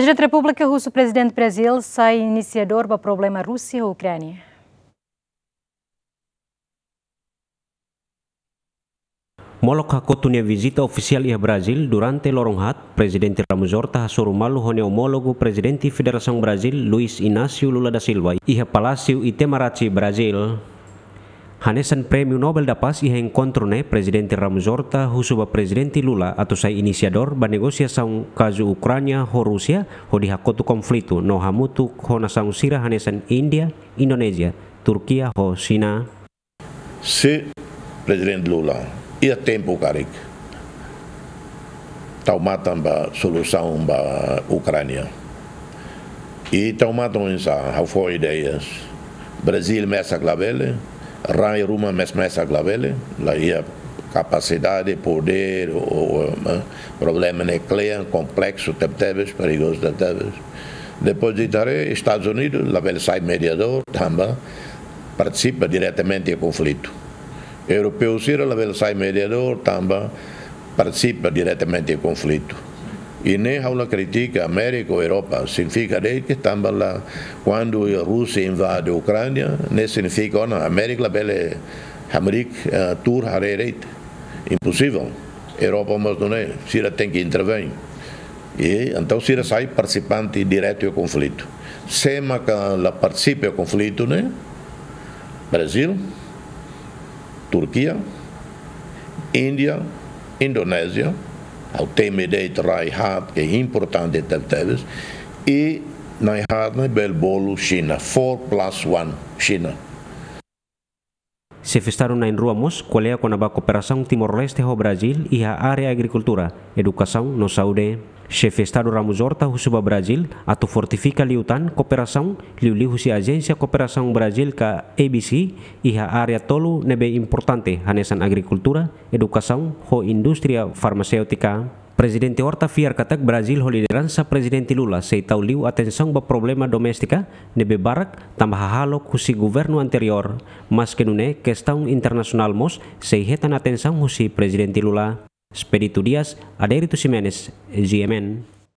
Presidente Republik República Presiden Brasil Saya iniciador do problema Rusia ucrânia Molok hakotunia visita oficial ia Brasil durante lorong hat Presidente Ramos Horta malu hone homologo Presiden Federasi Brasil Luis Inácio Lula da Silva ia Palácio Itamaraty Brasil. Hanesan Premio Nobel da Paz encontro ne Presidente Ramzorta husuba Presidente Lula atau sai inisiador ba saung kazu Ukrania ho Rusia ho di hakotu konflitu no hamutu ho saung sira Hanesan India, Indonesia, Turquia ho Sina. Se Presidente Lula ia tempo karik matan ba solusaun ba Ucrânia. E taumatam insa, hau foi ideias. Brasil mesa clavele, Ranheruma Mesmessa Glavele, lá ia capacidade, poder, ou, né? problema nuclear, complexo, temptebes, perigoso, temptebes. Depois de Itaré, Estados Unidos, lá ele sai mediador, também participa diretamente do conflito. Europeu Ciro, lá ele sai mediador, também participa diretamente do conflito e Inés aula critica América ou Europa. Significa que estamos lá. Quando a Rússia invade a Ucrânia, nem significa que a América a América uh, a har direito. Impossível. Europa mas não é. Sira tem que intervir. E, então Sira sai participante direto ao conflito. Sema que ela participa do conflito, né? Brasil, Turquia, Índia, Indonésia, ao TMD Raihat, que é importante talvez, e na Raihat Belbolo, China, 4 plus 1, China. Se festaram na mos qual com a cooperação Timor-Leste ao Brasil e a área agricultura, educação no saúde. chefe Estado Ramos Horta Husuba Brasil atau fortifica liutan kooperação liu Liu, husi agência kooperação Brasil ka ABC iha área tolu nebe importante hanesan agricultura, educação ho industria farmacêutica. Presidente Horta fiar katak Brasil ho lideransa Presidente Lula se liu atenção ba problema doméstica nebe barak tambah halok husi governo anterior mas kenune kestaun internasional mos seihetan hetan atenção husi Presidente Lula. Speditudias Aderitus Jimenez, GMN.